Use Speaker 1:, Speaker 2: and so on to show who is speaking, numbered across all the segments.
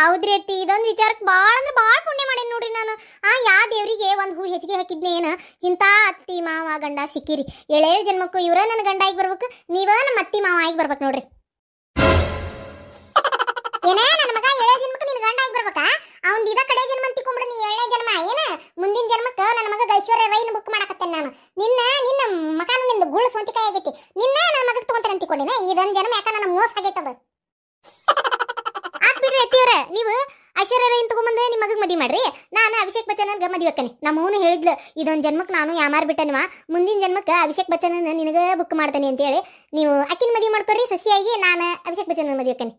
Speaker 1: ಹೌದ್ರಿ ಅತ್ತಿ ಇದೊಂದು ವಿಚಾರಕ್ಕೆ ಭಾಳ ಅಂದ್ರೆ ಭಾಳ ಪುಣ್ಯ ಮಾಡೇನಿ ನೋಡ್ರಿ ನಾನು ಆ ಯಾ ದೇವರಿಗೆ ಒಂದು ಹೂ ಹೆಚ್ಚಿಗೆ ಹಾಕಿದ್ನೇ ಏನು ಇಂಥ ಅತ್ತಿ ಮಾವ ಗಂಡ ಸಿಕ್ಕಿರಿ ಏಳೇಳು ಜನ್ಮಕ್ಕೂ ಇವರ ನನ್ನ ಗಂಡ ಆಗಿ ಬರ್ಬೇಕು ನೀವ ನಮ್ಮ ಅತ್ತಿ ಮಾವ ಆಗಿ ಬರ್ಬೇಕು ನೋಡ್ರಿ ಏನೇ ನನ್ನ ಮಗ ಏಳೇ ಜನ್ಮಕ್ಕೆ ನಿನ್ನ ಗಂಡ ಆಗಿ ಬರ್ಬೇಕಾ ಅವ್ನ್ ಇದ ಕಡೆ ಜನ್ಮ ಅಂತ ನೀ ಏಳನೇ ಜನ್ಮ ಏನ ಮುಂದಿನ ಜನ್ಮಕ್ಕೆ ನನ್ನ ಮಗ ಐಶ್ವರ್ಯ ರೈನ್ ಬುಕ್ ಮಾಡಕತ್ತೇನೆ ನಾನು ನಿನ್ನ ನಿನ್ನ ಮಕಾನ ನಿಂದು ಗುಳ್ ಸ್ವಂತಿಕಾಯಿ ಆಗೈತಿ ನಿನ್ನ ನನ್ನ ಮಗಕ್ಕೆ ತಗೊಂತಾರೆ ಅಂತಿಕೊಂಡಿನ ಇದೊಂದು ಜನ್ಮ ಯಾಕ ನನ್ನ ಮೋಸ ಆಗೈತೆ ಮಾಡ್ತೇನೆ ನಮ್ಮವನು ಹೇಳಿದ್ಲು ಇದೊಂದು ಜನ್ಮಕ್ಕೆ ನಾನು ಯಾಮಾರ್ ಬಿಟ್ಟನ್ವಾ ಮುಂದಿನ ಜನ್ಮಕ್ಕೆ ಅಭಿಷೇಕ್ ಬಚ್ಚನ್ ನಿನಗೆ ಬುಕ್ ಮಾಡ್ತೇನೆ ಹೇಳಿ ನೀವು ಅಕ್ಕಿನ ಮದುವೆ ಮಾಡ್ಕೊರಿ ಸಸಿಯಾಗಿ ನಾನು ಅಭಿಷೇಕ್ ಬಚ್ಚನ್ ಮದುವೆ ಹಾಕನಿ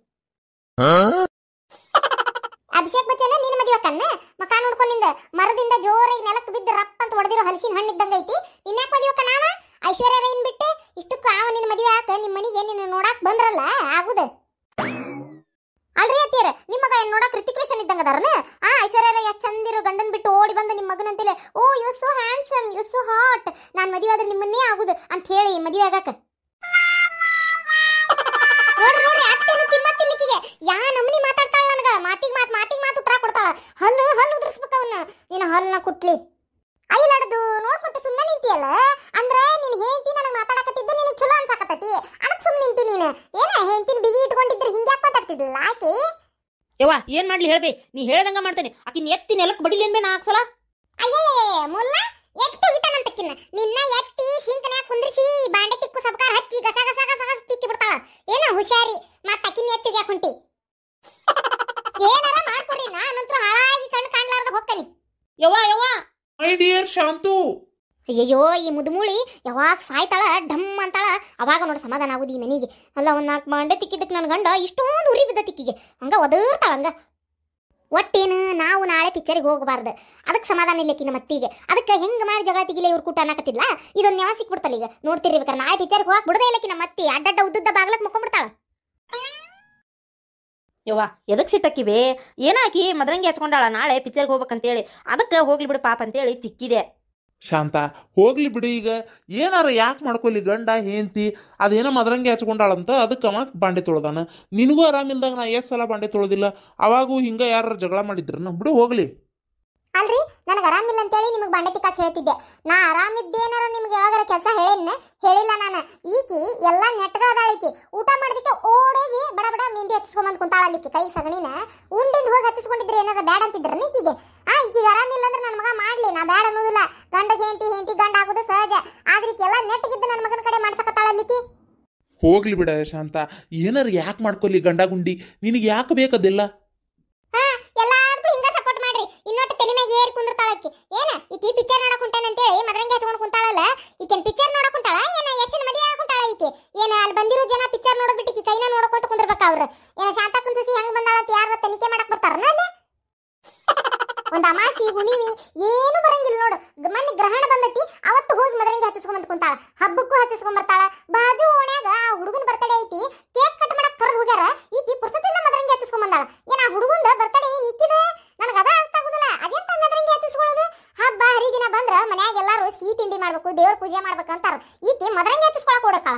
Speaker 1: ಅಭಿಷೇಕ್ ಬಚ್ಚನ ನಿನ್ನ ಮದುವೆ ಮಕಾ ಮಕ ನೋಡ್ಕೊಂಡಿಂದ ಮರದಿಂದ ಜೋರಾಗಿ ನೆಲಕ್ಕೆ ಬಿದ್ದ ರಪ್ಪ ಅಂತ ಹೊಡೆದಿರೋ ಹಲಸಿನ ಹಣ್ಣು ಇದ್ದಂಗೆ ಐತಿ ನಿನ್ನ್ಯಾಕ ಮದುವೆ ಹಾಕ ನಾವ ಐಶ್ವರ್ಯ ರೈನ್ ಬಿಟ್ಟು ಇಷ್ಟಕ್ಕೂ ಅವ ನಿನ್ನ ಮದುವೆ ಹಾಕ ನಿಮ್ಮ ಮನೆಗೆ ನಿನ್ನ ನೋಡಾಕ್ ಬಂದ್ರಲ್ಲ ಆಗುದ ನೋಡ ಕೃತಿಕ್ ರೋಷನ್ ಇದ್ದಂಗ ಅದಾರನ ಆ ಐಶ್ವರ್ಯ ರಾಯ್ ಎಷ್ಟು ಚಂದಿರು ಬಿಟ್ಟು ಓಡಿ ಬಂದ ನಿಮ್ಮ ಮಗನ ಅಂತೇಳಿ oh you so handsome you so hot ನಾನು ಮದುವೆ ಆದ್ರೆ ನಿಮ್ಮನ್ನೇ ಆಗುದು ಅಂತ ಹೇಳಿ ಮದಿ ಆಗಾಕ ನೋಡ್ರಿ ನೋಡ್ರಿ ಅತ್ತೆನು ತಿಮ್ಮತ್ತಿಲಿಕ್ಕಿಗೆ ಯಾ ನಮ್ಮನಿ ಮಾತಾಡ್ತಾಳ ನನಗ ಮಾತಿಗೆ ಮಾತು ಮಾತಿಗೆ ಮಾತು ಉತ್ತರ ಕೊಡ್ತಾಳ ಹಲ್ಲು ಹಲ್ಲು ಉದ್ರಿಸ್ಬೇಕು ಅವನ್ನ ನಿನ್ನ ಹಲ್ಲನ್ನ ಕುಟ್ಲಿ ಐಲಾಡದು ನೋಡ್ಕೊಂತ ಸುಮ್ಮನೆ ನಿಂತಿಯಲ್ಲ ಅಂದ್ರೆ ನೀನು ಹೇಳ್ತಿ ನನಗೆ ಮಾತಾಡಕತ್ತಿದ್ದು ನಿನಗೆ ಚಲೋ ಅನ್ಸಾಕತ್ತೈತಿ ಅದಕ್ಕೆ ಸುಮ್ಮ ನಿಂತಿ ನೀನು ಏನ ಹೆಂತಿನ ಬಿಗಿ ಇಟ್ಕೊಂಡಿದ್ರೆ ಹಿಂಗೆ ಯಾಕೆ ಮಾತಾಡ್ತಿದ್ಲಲ್ಲ
Speaker 2: ಯವ್ವ ಏನ್ ಮಾಡ್ಲಿ ಹೇಳ್ಬೇ ನೀ ಹೇಳ್ದಂಗ ಮಾಡ್ತೇನೆ ಆಕಿನ ಎತ್ತಿ ನೆಲಕ್ಕೆ ಬಡಿಲೇನ್ ಬೇ ನಾ ಹಾಕ್ಸಲ ಅಯ್ಯೇ ಮುಲ್ಲ
Speaker 1: ಎತ್ತಿ ಈತನಂತಕ್ಕಿನ್ನ ನಿನ್ನ ಎತ್ತಿ ಸಿಂಕನ್ಯಾಗ ಕುಂದ್ರಿಸಿ ಬಾಂಡೆ ತಿಕ್ಕು ಸಬಕಾರ ಹಚ್ಚಿ ಗಸ ಗಸ ಗಸ ಗಸ ತಿಕ್ಕಿ ಬಿಡ್ತಾಳ ಏನ ಹುಷಾರಿ ಮತ್ತ ಅಕ್ಕಿನ ಎತ್ತಿಗೆ ಹಾಕೊಂಟಿ ಏನಾರ ಮಾಡ್ಕೊರಿ ನಾನಂತ್ರ ಹಾಳಾಗಿ ಕಣ್ ಕಾಣ್ಲಾರ್ದ ಹೋಗ್ತೇನೆ ಯವ್ವ ಯವ್ವ ಮೈ ಡಿಯರ್ ಶಾಂತು ಅಯ್ಯೋ ಈ ಮುದುಮುಳಿ ಯಾವಾಗ ಸಾಯ್ತಾಳ ಡಮ್ ಅಂತಾಳ ಅವಾಗ ನೋಡಿ ಸಮಾಧಾನ ಆಗೋದು ಈ ಮನೆಗೆ ಅಲ್ಲ ಒಂದು ನಾಲ್ಕು ಮಂಡೆ ತಿಕ್ಕಿದ್ದಕ್ಕೆ ನನ್ನ ಗಂಡ ಇಷ್ಟೊಂದು ಉರಿ ಬಿದ್ದ ತಿಕ್ಕಿಗೆ ಹಂಗೆ ಒದರ್ತಾಳ ಹಂಗೆ ಒಟ್ಟೇನು ನಾವು ನಾಳೆ ಪಿಕ್ಚರಿಗೆ ಹೋಗಬಾರ್ದು ಅದಕ್ಕೆ ಸಮಾಧಾನ ಇಲ್ಲಕ್ಕೆ ನಮ್ಮ ಅತ್ತಿಗೆ ಅದಕ್ಕೆ ಹೆಂಗೆ ಮಾಡಿ ಜಗಳ ತೆಗಿಲ್ಲ ಇವ್ರು ಕೂಟ ಅನ್ನಕತ್ತಿಲ್ಲ ಇದೊಂದು ಯಾವ ಸಿಕ್ಬಿಡ್ತಲ್ಲ ಈಗ ನೋಡ್ತೀರಿ ನೋಡ್ತಿರ್ಬೇಕಾರೆ ನಾಳೆ ಪಿಕ್ಚರ್ಗೆ ಹೋಗಕ್ಕೆ ಬಿಡದೇ ಇಲ್ಲಕ್ಕೆ ನಮ್ಮ ಅತ್ತಿ ಅಡ್ಡಡ್ಡ ಉದ್ದುದ್ದ ಬಾಗ್ಲಕ್ಕೆ ಮುಕ್ಕೊಂಡ್ಬಿಡ್ತಾಳ
Speaker 2: ಯವ್ವ ಎದಕ್ಕೆ ಸಿಟ್ಟಕ್ಕಿವೆ ಏನಾಕಿ ಮದರಂಗಿ ಹಚ್ಕೊಂಡಾಳ ನಾಳೆ ಪಿಕ್ಚರ್ಗೆ ಹೇಳಿ ಅದಕ್ಕೆ ಹೋಗ್ಲಿ ಬಿಡು ಪಾಪ ಅಂತೇಳಿ ತಿಕ್ಕಿದೆ
Speaker 1: ಶಾಂತ ಹೋಗ್ಲಿ ಬಿಡಿ ಈಗ ಏನಾರ ಯಾಕೆ ಮಾಡ್ಕೊಲಿ ಗಂಡ ಹೆಂಡತಿ ಅದೇನೋ ಮದ್ರಂಗ ಹಚ್ಕೊಂಡಾಳಂತ ಅದಕ್ಕೆ ಅವ ಬಾಂಡೆ ತೊಳ್ದಾನ ನಿನಗೂ ಆರಾಮಿಲ್ದಾಗ ನಾ ಎಷ್ಟು ಸಲ ಬಾಂಡೆ ತೊಳ್ದಿಲ್ಲ ಅವಾಗೂ ಹಿಂಗ ಯಾರು ಜಗಳ ಮಾಡಿದ್ರನ ಬಿಡು ಹೋಗ್ಲಿ ಅಲ್ರಿ ನನಗೆ ಆರಾಮಿಲ್ಲ ಅಂತೇಳಿ ನಿಮಗೆ ಬಂಡೆ ತಿಕ್ಕಾಕ್ ಹೇಳ್ತಿದ್ದೆ ನಾ ಆರಾಮಿದ್ದೇನಾರ ನಿಮ್ಗೆ ಯಾವಾಗಾರ ಕೆಲಸ ಹೇಳೇನ ಹೇಳಿಲ್ಲ ನಾನು ಈಕಿ ಎಲ್ಲ ನೆಟ್ಟಗ ಊಟ ಮಾಡಿದಕ್ಕೆ ಓಡೋಗಿ ಬಡ ಬಡ ಮೆಹಂದಿ ಹಚ್ಚಿಸ್ಕೊಂಬಂದು ಕುಂತಾಳ ಕೈ ಸಗಣಿನ ಉಂಡಿಂದ ಹೋಗಿ ಹಚ್ಚಿಸ್ಕೊಂಡಿದ್ರೆ ಏನಾರ ಬ್ಯಾಡ ಅಂತಿದ್ರ ನೀಕಿಗೆ ಆ ಈಕಿಗೆ ಆರಾಮಿಲ್ಲ ಅಂದ್ರೆ ನನ್ನ ಮಗ ಮಾಡಲಿ ನಾ ಬ್ಯಾಡ ಅನ್ನೋದಿಲ್ಲ ಗಂಡ ಹೆಂಡತಿ ಹೆಂಡತಿ ಗಂಡ ಆಗೋದು ಸಹಜ ಆದ್ರೆ ಕೆಲ ನೆಟ್ಟಗಿದ್ದ ನನ್ನ ಮಗನ ಕಡೆ ಮಾಡ್ಸಕತ್ತಾಳ ಹೋಗ್ಲಿ ಬಿಡ ಶಾಂತ ಏನಾರು ಯಾಕೆ ಮಾಡ್ಕೊಲ್ಲಿ ಗಂಡ ಗುಂಡಿ ನಿನಗೆ ಯಾಕೆ ಬೇಕದಿಲ್ಲ ನೋಡಕ್ ಅಂತ ಹೇಳಿ ಮದರಂಗಿ ಹಚ್ಕೊಂಡು ಕುಂತಾಳಲ್ಲ ಈಕೆನ್ ಪಿಕ್ಚರ್ ನೋಡಕ್ ಕುಂತಾಳ ಏನ ಎಷ್ಟಿನ ಮದುವೆ ಕುಂತಾಳ ಈಕೆ ಏನ ಅಲ್ಲಿ ಬಂದಿರೋ ಜನ ಪಿಕ್ಚರ್ ನೋಡೋದ್ಬಿಟ್ಟು ಈಕೆ ಕೈನ ನೋಡ್ಕೊಂತ ಕುಂದಿರ್ಬೇಕ ಅವ್ರ ಏನ ಶಾಂತಕ್ಕನ್ ಸುಸಿ ಹೆಂಗ್ ಬಂದಾಳ ಅಂತ ಯಾರು ತನಿಖೆ ಮಾಡಕ್ ಬರ್ತಾರನ ಅಲ್ಲ ಒಂದ್ ಅಮಾಸಿ ಹುಣಿವಿ ಏನು ಬರಂಗಿಲ್ಲ ನೋಡು ಮೊನ್ನೆ ಗ್ರಹಣ ಬಂದತಿ ಅವತ್ತು ಹೋಗಿ ಮದರಂಗಿ ಹಚ್ಚಿಸ್ಕೊಂಡ್ ಕುಂತಾಳ ಹಬ್ಬಕ್ಕೂ ಹಚ್ಚಿಸ್ಕೊಂಡ್ ಬರ್ತಾಳ ಬಾಜು ಓಣ್ಯಾಗ ಆ ಹುಡುಗನ ಬರ್ತಡೆ ಐತಿ ಕೇಕ್ ಕಟ್ ಮಾಡಕ್ ಕರೆದು ಹೋಗ್ಯಾರ ಈಕಿ ಪುರ್ಸತಿಂದ ಮದರಂಗಿ ಹಚ್ಚಿಸ್ಕೊಂಡ್ ಬಂದಾಳ ಏನ ಆ ಹುಡುಗಂದ ಬರ್ತಡೆ ಮಾಡ್ಬೇಕು ದೇವ್ರ ಪೂಜೆ ಅಂತಾರ ಈಕೆ ಮದರಂಗಿ ಹಚ್ಚಿಸ್ಕೊಳಕ್ ಓಡಕಾಳ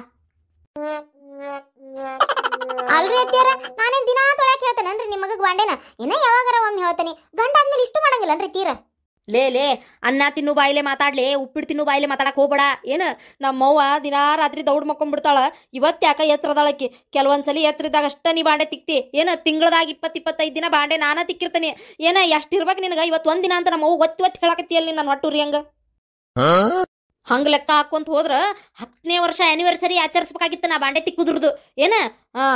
Speaker 1: ಅಲ್ರಿ ಅತ್ತಿಯರ ನಾನೇನ್ ದಿನಾ ತೊಳಕ್ ಹೇಳ್ತೇನೆ ನಿಮಗ ಗ್ವಾಂಡೆನ ಇನ್ನ ಯಾವಾಗಾರ ಒಮ್ಮೆ ಹೇಳ್ತೇನೆ ಗಂಡ ಆದ್ಮೇಲೆ ಇಷ್ಟು ಮಾಡಂಗಿಲ್ಲನ್ರಿ ತೀರ ಲೇ ಲೇ ಅನ್ನ ತಿನ್ನು ಬಾಯಿಲೆ ಮಾತಾಡ್ಲಿ
Speaker 2: ಉಪ್ಪಿಟ್ಟು ತಿನ್ನು ಬಾಯಿಲೆ ಮಾತಾಡಕ್ ಹೋಗ್ಬೇಡ ಏನು ನಮ್ಮವ್ವ ದಿನಾ ರಾತ್ರಿ ದೌಡ್ ಮಕ್ಕೊಂಡ್ಬಿಡ್ತಾಳ ಇವತ್ತು ಯಾಕ ಎತ್ತರದಾಳಕ್ಕೆ ಕೆಲವೊಂದ್ಸಲಿ ಎತ್ತರಿದ್ದಾಗ ಅಷ್ಟ ನೀ ಬಾಂಡೆ ತಿಕ್ತಿ ಏನು ತಿಂಗಳದಾಗ ಇಪ್ಪತ್ ಇಪ್ಪತ್ತೈದು ದಿನ ಬಾಂಡೆ ನಾನ ತಿಕ್ಕಿರ್ತೇನೆ ಏನ ಎಷ್ಟಿರ್ಬೇಕು ನಿನಗ ಇವತ್ ಇವತ್ತು ದಿನ ಅಂತ ನಮ್ಮವ್ವ ಒತ್ತಿ ಒತ್ತಿ ಹೇಳಕತ್ತಿಯಲ್ಲಿ ನಾನು ರೀ ಹಂಗ ಹಂಗೆ ಲೆಕ್ಕ ಹಾಕೊಂತ ಹೋದ್ರೆ ಹತ್ತನೇ ವರ್ಷ ಆನಿವರ್ಸರಿ ಆಚರಿಸ್ಬೇಕಾಗಿತ್ತು ನಾ ಬಾಂಡೆ ತಿಕ್ಕುದ್ರದ್ದು ಏನು ಹಾ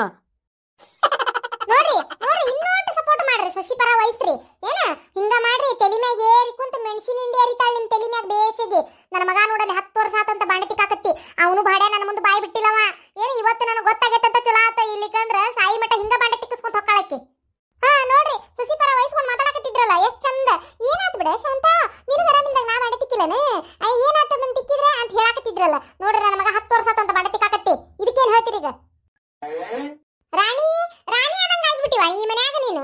Speaker 1: ನೋಡ್ರಿ ನೋಡ್ರಿ ಇನ್ನೊಟ್ಟು ಸಪೋರ್ಟ್ ಮಾಡ್ರಿ ಸೊಸಿ ಪರ ವಹಿಸ್ರಿ ಏನ ಹಿಂಗ ಮಾಡ್ರಿ ತಲಿ ಮ್ಯಾಗ ಏರಿ ಕುಂತ ಮೆಣಸಿನ ಹಿಂಡಿ ಏರಿತಾಳ ನಿಮ್ ತಲಿ ಮ್ಯಾಗ ಬೇಸಿಗೆ ನನ್ನ ಮಗ ನೋಡಲಿ ಹತ್ತು ವರ್ಷ ಆತಂತ ಬಾಂಡೆ ತಿಕ್ಕಾಕತ್ತಿ ಅವನು ಬಾಡೆ ನನ್ನ ಮುಂದೆ ಬಾಯಿ ಬಿಟ್ಟಿಲ್ಲವ ಏನು ಇವತ್ತು ನನಗೆ ಗೊತ್ತಾಗೈತಂತ ಚಲೋ ಆತ ಇಲ್ಲಿಕಂದ್ರ ಸಾಯಿ ಮಠ ಹಿಂಗ ಬಾಂಡೆ ತಿಕ್ಕಿಸ್ಕೊಂತ ಹೊಕ್ಕಾಳಕ್ಕೆ ಹಾ ನೋಡ್ರಿ ಸೊಸಿ ಪರ ವಹಿಸ್ಕೊಂಡು ಮಾತಾಡಕತ್ತಿದ್ರಲ್ಲ ಎಷ್ಟು ಚಂದ ಏನಾತ್ ಬಿಡ ಶಾಂತ ನಿನಗೆ ಆರಾಮಿಲ್ದಾಗ ನಾ ಮಾಡಿ ತಿಕ್ಕಿಲ್ಲನೆ ಏನಾತ ಬಂದು ತಿಕ್ಕಿದ್ರೆ ಅಂತ ಹೇಳಕತ್ತಿದ್ರಲ್ಲ ನೋಡ್ರಿ ನನ್ನ ಮಗ ಹತ್ತು ವರ್ಷ ಅಂತ ಮಾಡಿ ತಿಕ್ಕಾಕತ್ತಿ ಇದಕ್ಕೇನು ಹೇಳ್ತೀರಿ ಈಗ ರಾಣಿ ರಾಣಿ ಅನ್ನಂಗ ಆಗ್ಬಿಟ್ಟಿವ ಈ ಮನ್ಯಾಗ ನೀನು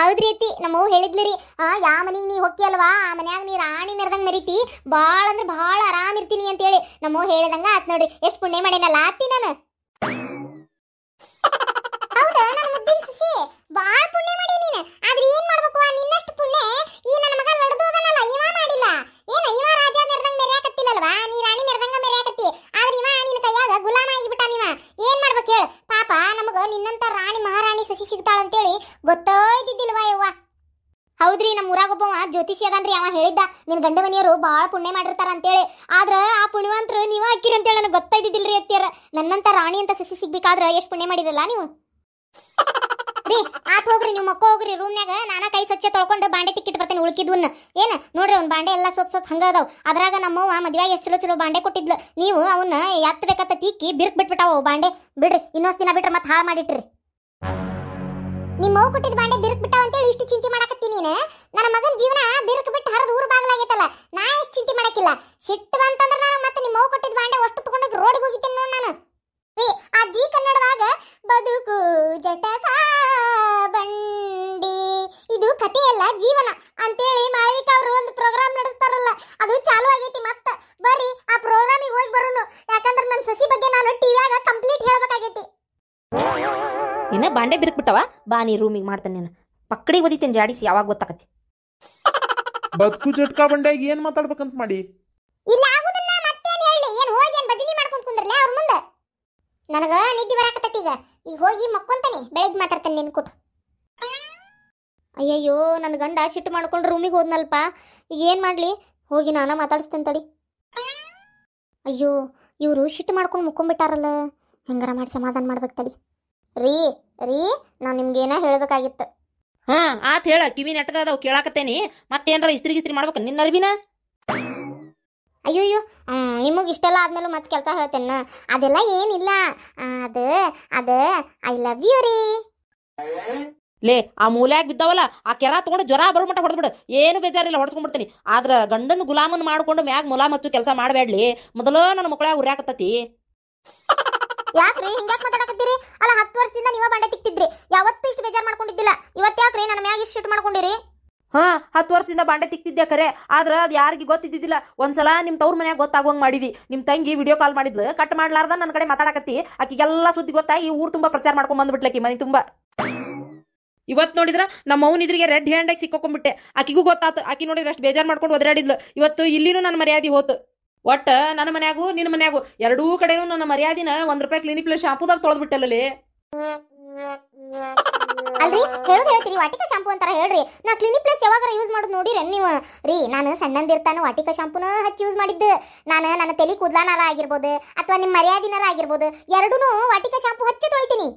Speaker 1: ಹೌದ್ರಿ ಅತ್ತಿ ನಮ್ಮವ್ ಹೇಳಿದ್ಲಿ ರೀ ಆ ಯಾ ಮನೆಗೆ ನೀ ಹೊಕ್ಕಿ ಅಲ್ವಾ ಆ ಮನ್ಯಾಗ ನೀ ರಾಣಿ ಮೆರೆದಂಗೆ ಮರಿತಿ ಭಾಳ ಅಂದ್ರೆ ಭಾಳ ಆರಾಮ್ ಇರ್ತೀನಿ ಹೇಳಿ ನಮ್ಮವ್ ಹೇಳಿದಂಗ ಆತ್ ನೋಡಿ ಎಷ್ಟು ಪುಣ್ಯ ಮಾಡೇನಲ್ಲ ಅತ್ತಿ ನಾನು ಹೌದಾ ನನ್ನ ಮುದ್ದಿನ ಸುಶಿ ಬಾಳ ಪುಣ್ಯ ಹೇಳಿದ್ದ ನಿನ್ನ ಗಂಡ ಮನೆಯವರು ಬಹಳ ಪುಣ್ಯ ಮಾಡಿರ್ತಾರ ಅಂತೇಳಿ ಆದ್ರ ಆ ಪುಣ್ಯವಂತರು ನೀವು ಹಾಕಿರಿ ಅಂತೇಳಿ ನನಗೆ ಗೊತ್ತಾಯ್ದಿದ್ದಿಲ್ರಿ ಅತ್ತಿಯರ ನನ್ನಂತ ರಾಣಿ ಅಂತ ಸಸಿ ಸಿಗ್ಬೇಕಾದ್ರ ಎಷ್ಟು ಪುಣ್ಯ ಮಾಡಿರಲ್ಲ ನೀವು ಆತ್ ಹೋಗ್ರಿ ನೀವು ಮಕ್ಕ ಹೋಗ್ರಿ ರೂಮ್ನಾಗ ನಾನ ಕೈ ಸ್ವಚ್ಛ ತೊಳ್ಕೊಂಡು ಬಾಂಡೆ ತಿಕ್ಕಿಟ್ ಬರ್ತೇನೆ ಉಳ್ಕಿದ್ವನ್ನ ಏನ ನೋಡ್ರಿ ಅವ್ನ ಬಾಂಡೆ ಎಲ್ಲ ಸೊಪ್ ಸೊಪ್ ಹಂಗ ಅದಾವ ಅದ್ರಾಗ ನಮ್ಮವ್ವ ಮದ್ವೆ ಎಷ್ಟು ಚಲೋ ಚಲೋ ಬಾಂಡೆ ಕೊಟ್ಟಿದ್ಲು ನೀವು ಅವನ್ನ ಎತ್ತಬೇಕಂತ ತಿಕ್ಕಿ ಬಿರ್ಕ್ ಬಿಟ್ಬಿಟ್ಟಾವ ಬಾಂಡೆ ಬಿಡ್ರಿ ಇನ್ನೊಂದು ದಿನ ಬಿಟ್ರೆ ಮತ್ತೆ ಹಾಳು ಮಾಡಿಟ್ರಿ ನಿಮ್ಮ ಮಗು ಕೊಟ್ಟಿದ್ದ ಬಾಂಡೆ ಬಿರುಕ್ ಬಿಟ್ಟಾವ ಅಂತೇಳಿ ಇಷ್ಟು ಚಿಂತೆ ಮಾಡಕತ್ತೀನಿ ನೀನು ನನ್ನ ಮಗನ ಜೀವನ ಬಿರುಕ್ ಬಿಟ್ಟು ಹರಿದು ಊರು ಬಾಗಿಲಾಗೈತಲ್ಲ ನಾ ಎಷ್ಟು ಚಿಂತೆ ಮಾಡಕ್ಕಿಲ್ಲ ಸಿಟ್ಟು ಬಂತಂದ್ರೆ ನಾನು ಮತ್ತೆ ನಿಮ್ಮ ಮಗು ಕೊಟ್ಟಿದ್ದ ಬಾಂಡೆ ಅಷ್ಟು ತಗೊಂಡೋಗಿ ರೋಡಿಗೆ ಹೋಗಿದ್ದೀನಿ ನೋಡಿ ನಾನು ಏ ಆ ಜಿ ಕನ್ನಡವಾಗ ಬದುಕು ಜಟಕ ಬಂಡಿ ಇದು ಕಥೆಯಲ್ಲ ಜೀವನ ಅಂತೇಳಿ ಮಾಳವಿಕ ಅವರು ಒಂದು ಪ್ರೋಗ್ರಾಮ್ ನಡೆಸ್ತಾರಲ್ಲ ಅದು ಚಾಲು ಆಗೈತಿ ಮತ್ತೆ ಬರ್ರಿ
Speaker 2: ಬಾಂಡೆ ಬಿರ್ಕ್ಬಿಟ್ಟವ ಬಾ ನೀ ರೂಮಿಗೆ ಮಾಡ್ತಾನೆ ನೀನು ಪಕ್ಕಡಿ ಒದಿತೇನೆ ಜಾಡಿಸಿ ಯಾವಾಗ ಗೊತ್ತಾಕತಿ
Speaker 1: ಬದುಕು ಜಟ್ಕಾ ಬಂಡೆಗೆ ಏನ್ ಮಾತಾಡ್ಬೇಕಂತ ಮಾಡಿ ಇಲ್ಲ ಆಗುದನ್ನ ಮತ್ತೆ ಹೇಳಿ ಏನ್ ಹೋಗಿ ಏನ್ ಬದಿನಿ ಮಾಡ್ಕೊಂತ ಕುಂದ್ರಲ್ಲ ಅವ್ರ ಮುಂದೆ ನನಗೆ ನಿದ್ದೆ ಬರಾಕತ್ತೈತಿ ಈಗ ಈಗ ಹೋಗಿ ಮಕ್ಕೊಂತಾನೆ ಬೆಳಿಗ್ಗೆ ಮಾತಾಡ್ತಾನೆ ನಿನ್ ಕೊಟ್ಟು ಅಯ್ಯಯ್ಯೋ ನನ್ನ ಗಂಡ ಸಿಟ್ಟು ಮಾಡ್ಕೊಂಡು ರೂಮಿಗೆ ಹೋದ್ನಲ್ಪ ಈಗ ಏನು ಮಾಡ್ಲಿ ಹೋಗಿ ನಾನು ಮಾತಾಡಿಸ್ತೇನೆ ತಡಿ ಅಯ್ಯೋ ಇವರು ಸಿಟ್ಟು ಮಾಡ್ಕೊಂಡು ಮುಕ್ಕೊಂಬಿಟ್ಟಾರಲ್ಲ ಹೆಂಗಾರ ಮಾಡಿ ಸಮಾಧಾನ ಮಾಡ್ಬೇಕು ತಡಿ ರೀ ರೀ ನಾ ನಿಮ್ಗೆ ಏನೋ ಹೇಳಬೇಕಾಗಿತ್ತು
Speaker 2: ಹಾ ಆತ್ ಹೇಳ ಕಿವಿ ನೆಟ್ಗ ಅದಾವ ಕೇಳಾಕತ್ತೇನಿ ಮತ್ತೇನ್ರ ಇಸ್ತ್ರಿ ಗಿಸ್ತ್ರಿ ಮಾಡ್ಬೇಕ ನಿನ್ನ ಅರ್ಬಿನ
Speaker 1: ಅಯ್ಯೋಯ್ಯೋ ನಿಮಗೆ ಇಷ್ಟೆಲ್ಲ ಆದ್ಮೇಲೆ ಮತ್ತೆ ಕೆಲಸ ಹೇಳ್ತೇನೆ ಅದೆಲ್ಲ ಏನಿಲ್ಲ ಅದ ಅದು ಐ ಲವ್ ಯು ರೀ ಲೇ ಆ ಮೂಲ್ಯಾಗ
Speaker 2: ಬಿದ್ದಾವಲ್ಲ ಆ ಕೆರ ತಗೊಂಡು ಜ್ವರ ಬರೋ ಮಟ್ಟ ಹೊಡೆದ್ಬಿಡು ಏನು ಬೇಜಾರಿಲ್ಲ ಹೊಡ್ಸ್ಕೊಂಡ್ಬಿಡ್ತೀನಿ ಆದ್ರ ಗಂಡನ ಗುಲಾಮನ್ ಮಾಡ್ಕೊಂಡು ಮ್ಯಾಗ ಮುಲಾಮ್ ಹಚ್ಚು ಕೆಲಸ ಮಾಡಬೇಡ್ಲಿ ಮೊದಲು ನನ್ನ ಮಕ್ಕಳ ಉರ್ಯಾಕತ್ತತಿ ಯಾಕ್ರಿ
Speaker 1: ಹಿಂಗ್ಯಾಕ್ ಮಾತಾಡಕತ್ತೀರಿ ಅಲ್ಲ ಹತ್ತು ವರ್ಷದಿಂದ ನೀವ ಬಂಡೆ ತಿಕ್ತಿದ್ರಿ ಯಾವತ್ತೂ ಇಷ್ಟು ಬೇಜಾರ್ ಮಾಡ್ಕೊಂಡಿದ್ದಿಲ್ಲ ಇವತ್ತು ಯಾಕ್ರಿ ನನ್ನ ಮ್ಯಾಗ ಇಷ್ಟು ಶೂಟ್ ಮಾಡ್ಕೊಂಡಿರಿ
Speaker 2: ಹಾ ಹತ್ತು ವರ್ಷದಿಂದ ಬಾಂಡೆ ತಿಕ್ತಿದ್ದೆ ಖರೆ ಆದ್ರೆ ಅದು ಯಾರಿಗೆ ಗೊತ್ತಿದ್ದಿದ್ದಿಲ್ಲ ಒಂದ್ಸಲ ನಿಮ್ಮ ತವ್ರ ಮನ್ಯಾಗ ಗೊತ್ತಾಗೋಂಗ್ ಮಾಡಿದಿ ನಿಮ್ ತಂಗಿ ವಿಡಿಯೋ ಕಾಲ್ ಮಾಡಿದ್ಲು ಕಟ್ ಮಾಡ್ಲಾರ್ದ ನನ್ನ ಕಡೆ ಮಾತಾಡಕತ್ತಿ ಆಕಿಗೆಲ್ಲ ಸುದ್ದಿ ಗೊತ್ತಾಗಿ ಊರು ತುಂಬಾ ಪ್ರಚಾರ ಮಾಡ್ಕೊಂಡ್ ಬಂದ್ಬಿಟ್ಲಕ್ಕಿ ಮನೆ ತುಂಬಾ ಇವತ್ ನೋಡಿದ್ರ ನಮ್ಮ ಅವ್ನ ಇದ್ರಿಗೆ ರೆಡ್ ಆಗಿ ಸಿಕ್ಕೊಂಬಿಟ್ಟೆ ಆಕಿಗೂ ಗೊತ್ತಾತು ಆಕಿ ನೋಡಿದ್ರೆ ಅಷ್ಟು ಬೇಜಾರ್ ಮಾಡ್ಕೊಂಡು ಒದರಾಡಿದ್ಲು ಇವತ್ತು ಇಲ್ಲಿನೂ ನನ್ನ ಮರ್ಯಾದಿ ಹೋತು ಒಟ್ಟ ನನ್ನ ಮನ್ಯಾಗು ನಿನ್ನ ಮನ್ಯಾಗು ಎರಡೂ ಕಡೆನೂ ನನ್ನ ಮರ್ಯಾದಿನ ಒಂದ್ ರೂಪಾಯಿ ಕ್ಲಿನಿಕ್
Speaker 1: ಪ್ಲಸ್ ಶಾಂಪೂದಾಗ ತೊಳೆದು ಬಿಟ್ಟಲ್ಲಲ್ಲಿ ಅಲ್ರಿ ಹೇಳೋದು ಹೇಳ್ತೀರಿ ವಾಟಿಕ ಶಾಂಪೂ ಅಂತಾರ ಹೇಳ್ರಿ ನಾ ಕ್ಲಿನಿಕ್ ಪ್ಲಸ್ ಯಾವಾಗಾರ ಯೂಸ್ ಮಾಡೋದು ನೋಡಿರ ನೀವು ರೀ ನಾನು ಸಣ್ಣಂದಿರ್ತಾನು ವಾಟಿಕ ಶಾಂಪೂನ ಹಚ್ಚಿ ಯೂಸ್ ಮಾಡಿದ್ದು ನಾನು ನನ್ನ ತಲೆ ಕೂದಲಾನಾರ ಆಗಿರ್ಬೋದು ಅಥವಾ ನಿಮ್ಮ ಮರ್ಯಾದಿನಾರ ಆಗಿರ್ಬೋದು ಎರಡೂ ವಾಟಿಕ ಶಾಂಪೂ ಹಚ್ಚಿ ತೊಳಿತೀನಿ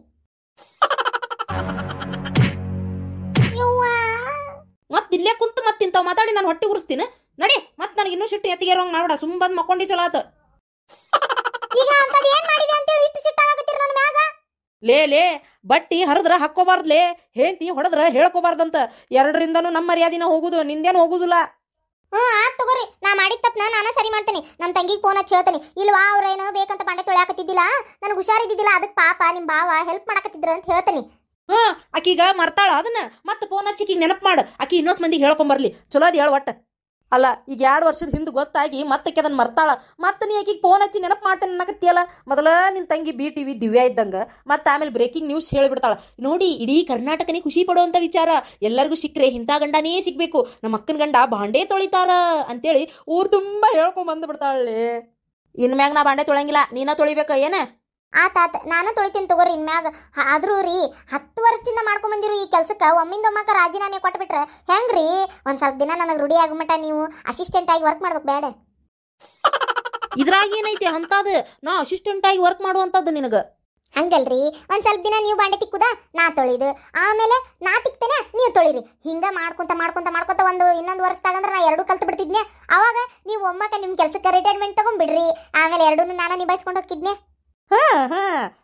Speaker 2: ಮತ್ತೆ ಇಲ್ಲೇ ಕುಂತು ಮತ್ತಿಂತಾವ್ ಮಾತಾಡಿ ನಾನು ಹೊಟ್ಟೆ ಉರಿಸ್ತೀನಿ ಇನ್ನೂ ಸಿಟ್ಟು ಎತ್ತಿಗೆರೋಂಗ್ ಮಾಡ್ಬೇಡ ಸುಮ್ ಬಂದ್ ಮಕ್ಕೊಂಡಿ ಚಲೋ ಆತ ಈಗ ಅಂತದ್ ಅಂತೇಳಿ ಇಷ್ಟು ಸಿಟ್ಟಾಗತ್ತೀರಿ ನನ್ನ ಮ್ಯಾಗ ಲೇ ಲೇ ಬಟ್ಟಿ ಹರಿದ್ರ ಲೇ ಹೇಂತಿ ಹೊಡೆದ್ರ ಹೇಳ್ಕೋಬಾರ್ದಂತ
Speaker 1: ಎರಡರಿಂದನೂ ನಮ್ಮ ಮರ್ಯಾದಿನ ಹೋಗುದು ನಿಂದೇನು ಹೋಗುದಿಲ್ಲ ಹ್ಞೂ ಆತ್ ತಗೋರಿ ನಾ ಮಾಡಿದ ತಪ್ಪನ ನಾನು ಸರಿ ಮಾಡ್ತೇನೆ ನನ್ನ ತಂಗಿಗೆ ಫೋನ್ ಹಚ್ಚಿ ಹೇಳ್ತೇನೆ ಇಲ್ವಾ ಅವ್ರೇನೋ ಬೇಕಂತ ಪಾಂಡೆ ತೊಳ್ಯಾಕತ್ತಿದ್ದಿಲ್ಲ ನನಗೆ ಹುಷಾರಿದ್ದಿದ್ದಿಲ್ಲ ಅದಕ್ಕೆ ಪಾಪ ನಿಮ್ಮ ಬಾವ ಹೆಲ್ಪ್ ಮಾಡಕತ್ತಿದ್ರ ಅಂತ ಹೇಳ್ತೇನೆ ಹಾ ಆಕಿಗ ಮರ್ತಾಳ ಅದನ್ನ ಮತ್ತೆ
Speaker 2: ಫೋನ್ ಹಚ್ಚಿಕಿಗೆ ನೆನಪು ಮಾಡು ಆಕಿ ಇನ್ನೊಸ್ ಮಂದಿಗೆ ಹೇಳ್ಕೊಂಬರ್ಲಿ ಚಲೋ ಅದು ಹೇಳ ಒಟ್ಟು ಅಲ್ಲ ಈಗ ಎರಡು ವರ್ಷದ ಹಿಂದೆ ಗೊತ್ತಾಗಿ ಮತ್ತೆ ಅದನ್ನು ಮರ್ತಾಳ ಮತ್ತೆ ನೀ ಆಕಿಗೆ ಫೋನ್ ಹಚ್ಚಿ ನೆನಪು ಮಾಡ್ತೇನೆ ನನಗತ್ತಿಯಲ್ಲ ಮೊದಲ ನಿನ್ನ ತಂಗಿ ಬಿ ಟಿ ವಿ ದಿವ್ಯಾ ಇದ್ದಂಗೆ ಮತ್ತೆ ಆಮೇಲೆ ಬ್ರೇಕಿಂಗ್ ನ್ಯೂಸ್ ಹೇಳಿಬಿಡ್ತಾಳ ನೋಡಿ ಇಡೀ ಕರ್ನಾಟಕನೇ ಖುಷಿ ಪಡುವಂಥ ವಿಚಾರ ಎಲ್ಲರಿಗೂ ಸಿಕ್ಕರೆ ಇಂಥ ಗಂಡನೇ ಸಿಗ್ಬೇಕು ನಮ್ಮ ಅಕ್ಕನ ಗಂಡ ಬಾಂಡೆ ತೊಳಿತಾರ ಅಂತೇಳಿ ಊರು ತುಂಬ
Speaker 1: ಹೇಳ್ಕೊಂಬಂದು ಬಿಡ್ತಾಳೆ ಇನ್ಮ್ಯಾಗ ನಾ ಬಾಂಡೆ ತೊಳಂಗಿಲ್ಲ ನೀನ ತೊಳಿಬೇಕ ಏನ ಆತ ನಾನು ತೊಳಿತೀನಿ ತಗೋರಿ ಇನ್ಮ್ಯಾಗ ಆದರೂ ರೀ ಹತ್ತು ವರ್ಷದಿಂದ ಮಾಡ್ಕೊಂಬಂದಿರು ಈ ಕೆಲಸಕ್ಕೆ ಒಮ್ಮಿಂದ ಒಮ್ಮಕ್ಕ ರಾಜೀನಾಮೆ ಕೊಟ್ಬಿಟ್ರೆ ಹೆಂಗೆ ರೀ ಒಂದು ಸ್ವಲ್ಪ ದಿನ ನನಗೆ ರೂಢಿ ಆಗಮಟ ನೀವು ಅಸಿಸ್ಟೆಂಟ್ ಆಗಿ ವರ್ಕ್ ಮಾಡ್ಬೇಕು ಬೇಡ ಇದ್ರಾಗ ಏನೈತಿ ಅಂತಾದ ನಾ ಅಸಿಸ್ಟೆಂಟ್ ಆಗಿ ವರ್ಕ್ ಮಾಡುವಂಥದ್ದು ನಿನಗೆ ಹಂಗಲ್ರಿ ಒಂದು ಸ್ವಲ್ಪ ದಿನ ನೀವು ಬಾಂಡೆ ತಿಕ್ಕುದ ನಾ ತೊಳಿದು ಆಮೇಲೆ ನಾ ತಿಕ್ತೇನೆ ನೀವು ತೊಳಿರಿ ಹಿಂಗೆ ಮಾಡ್ಕೊಂತ ಮಾಡ್ಕೊಂತ ಮಾಡ್ಕೊಂತ ಒಂದು ಇನ್ನೊಂದು ವರ್ಷದಾಗಂದ್ರೆ ನಾ ಎರಡು ಕಲ್ತು ಬಿಡ್ತಿದ್ನೆ ಅವಾಗ ನೀವು ಒಮ್ಮಕ್ಕ ನಿಮ್ಮ ಕೆಲ್ಸಕ್ಕೆ ರಿಟೈರ್ಮೆಂಟ್ ತಗೊಂಡ್ಬಿಡ್ರಿ ಆಮೇಲೆ ಎರಡೂ ನಾನು ನಿಭಾಯಿಸ್ಕೊಂಡು ಹೋಗ್ತಿದ್ನೆ
Speaker 2: ಹಾ ಹಾ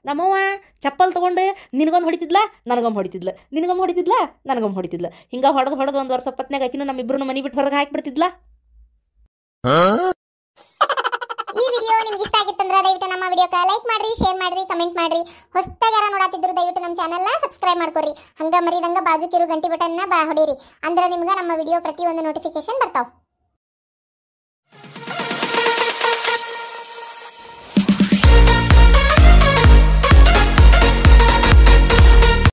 Speaker 2: ನಮ್ಮವ್ವ ಚಪ್ಪಲ್ ತೊಗೊಂಡು ನಿನಗೊಂದು ಹೊಡಿತಿದ್ಲ ನನಗೊಂದು ಹೊಡಿತಿದ್ಲ ನಿನಗೊಂದು ಹೊಡಿತಿದ್ಲ ನನಗೊಂದು ಹೊಡಿತಿದ್ಲ ಹಿಂಗ ಹೊಡೆದು ಹೊಡೆದು ಒಂದು ವರ್ಷ ಪತ್ನಾಗ ನಮ್ಮ ನಮ್ಮಿಬ್ರು ಮನೆ ಬಿಟ್ಟು ಹೊರಗೆ ಹಾಕಿಬಿಡ್ತಿದ್ಲ
Speaker 1: ಈ ವಿಡಿಯೋ ನಿಮ್ಗೆ ಇಷ್ಟ ಆಗಿತ್ತಂದ್ರೆ ದಯವಿಟ್ಟು ನಮ್ಮ ವಿಡಿಯೋಕ್ಕೆ ಲೈಕ್ ಮಾಡ್ರಿ ಶೇರ್ ಮಾಡ್ರಿ ಕಮೆಂಟ್ ಮಾಡ್ರಿ ಹೊಸದಾಗಿ ಯಾರ ನೋಡಾತಿದ್ರು ದಯವಿಟ್ಟು ನಮ್ಮ ಚಾನಲ್ನ ಸಬ್ಸ್ಕ್ರೈಬ್ ಮಾಡ್ಕೊರಿ ಹಂಗ ಮರಿದಂಗ ಬಾಜುಕಿರು ಗಂಟಿ ಬಟನ್ನ ಬಾ ಹೊಡೀರಿ ಅಂದ್ರೆ ನಿಮ್ಗೆ ನಮ್ಮ ವಿಡಿಯೋ ಪ್ರತಿಯೊಂದು ನೋಟಿಫಿಕೇಶನ್ ಬರ್ತಾವೆ